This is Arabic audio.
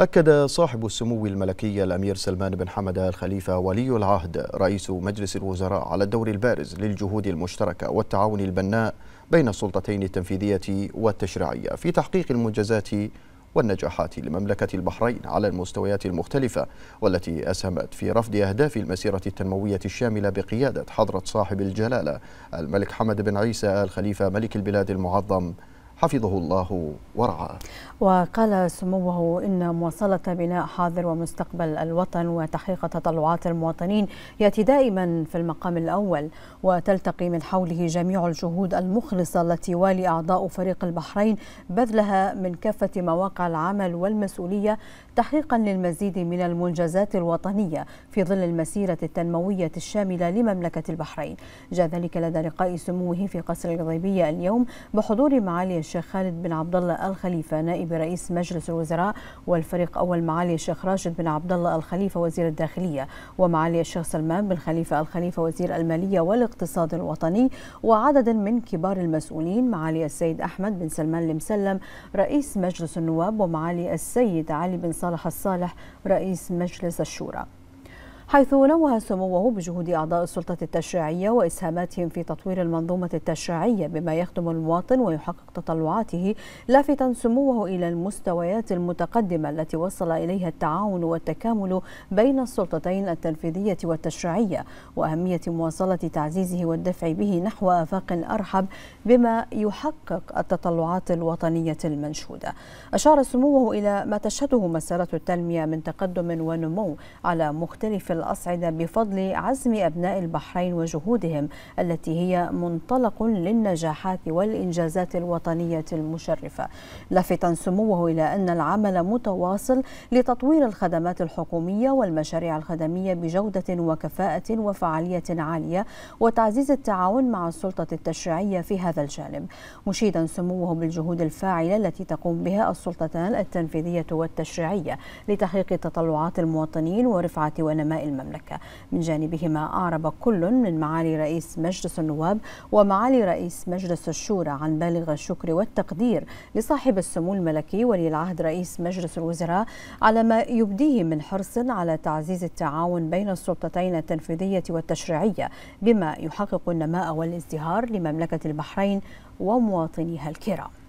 أكد صاحب السمو الملكي الأمير سلمان بن حمد الخليفة ولي العهد رئيس مجلس الوزراء على الدور البارز للجهود المشتركة والتعاون البناء بين السلطتين التنفيذية والتشريعية في تحقيق المنجزات والنجاحات لمملكة البحرين على المستويات المختلفة والتي أسهمت في رفض أهداف المسيرة التنموية الشاملة بقيادة حضرة صاحب الجلالة الملك حمد بن عيسى الخليفة ملك البلاد المعظم حفظه الله ورعاه وقال سموه إن مواصلة بناء حاضر ومستقبل الوطن وتحقيق تطلعات المواطنين يأتي دائما في المقام الأول وتلتقي من حوله جميع الجهود المخلصة التي والي أعضاء فريق البحرين بذلها من كافة مواقع العمل والمسؤولية تحقيقا للمزيد من المنجزات الوطنية في ظل المسيرة التنموية الشاملة لمملكة البحرين جاء ذلك لدى لقاء سموه في قصر القضيبية اليوم بحضور معالي الشيخ خالد بن عبد الله الخليفه نائب رئيس مجلس الوزراء والفريق اول معالي الشيخ راشد بن عبد الله الخليفه وزير الداخليه ومعالي الشيخ سلمان بن خليفه الخليفه وزير الماليه والاقتصاد الوطني وعدد من كبار المسؤولين معالي السيد احمد بن سلمان المسلم رئيس مجلس النواب ومعالي السيد علي بن صالح الصالح رئيس مجلس الشورى حيث نوه سموه بجهود أعضاء السلطة التشريعية وإسهاماتهم في تطوير المنظومة التشريعية بما يخدم المواطن ويحقق تطلعاته لافتا سموه إلى المستويات المتقدمة التي وصل إليها التعاون والتكامل بين السلطتين التنفيذية والتشريعية وأهمية مواصلة تعزيزه والدفع به نحو آفاق أرحب بما يحقق التطلعات الوطنية المنشودة أشار سموه إلى ما تشهده مسارة التنمية من تقدم ونمو على مختلف الأصعدة بفضل عزم أبناء البحرين وجهودهم التي هي منطلق للنجاحات والإنجازات الوطنية المشرفة لافتا سموه إلى أن العمل متواصل لتطوير الخدمات الحكومية والمشاريع الخدمية بجودة وكفاءة وفعالية عالية وتعزيز التعاون مع السلطة التشريعية في هذا الجانب مشيدا سموه بالجهود الفاعلة التي تقوم بها السلطتان التنفيذية والتشريعية لتحقيق تطلعات المواطنين ورفعة ونماء المملكة من جانبهما أعرب كل من معالي رئيس مجلس النواب ومعالي رئيس مجلس الشورى عن بالغ الشكر والتقدير لصاحب السمو الملكي ولي العهد رئيس مجلس الوزراء على ما يبديه من حرص على تعزيز التعاون بين السلطتين التنفيذية والتشريعية بما يحقق النماء والازدهار لمملكة البحرين ومواطنيها الكرام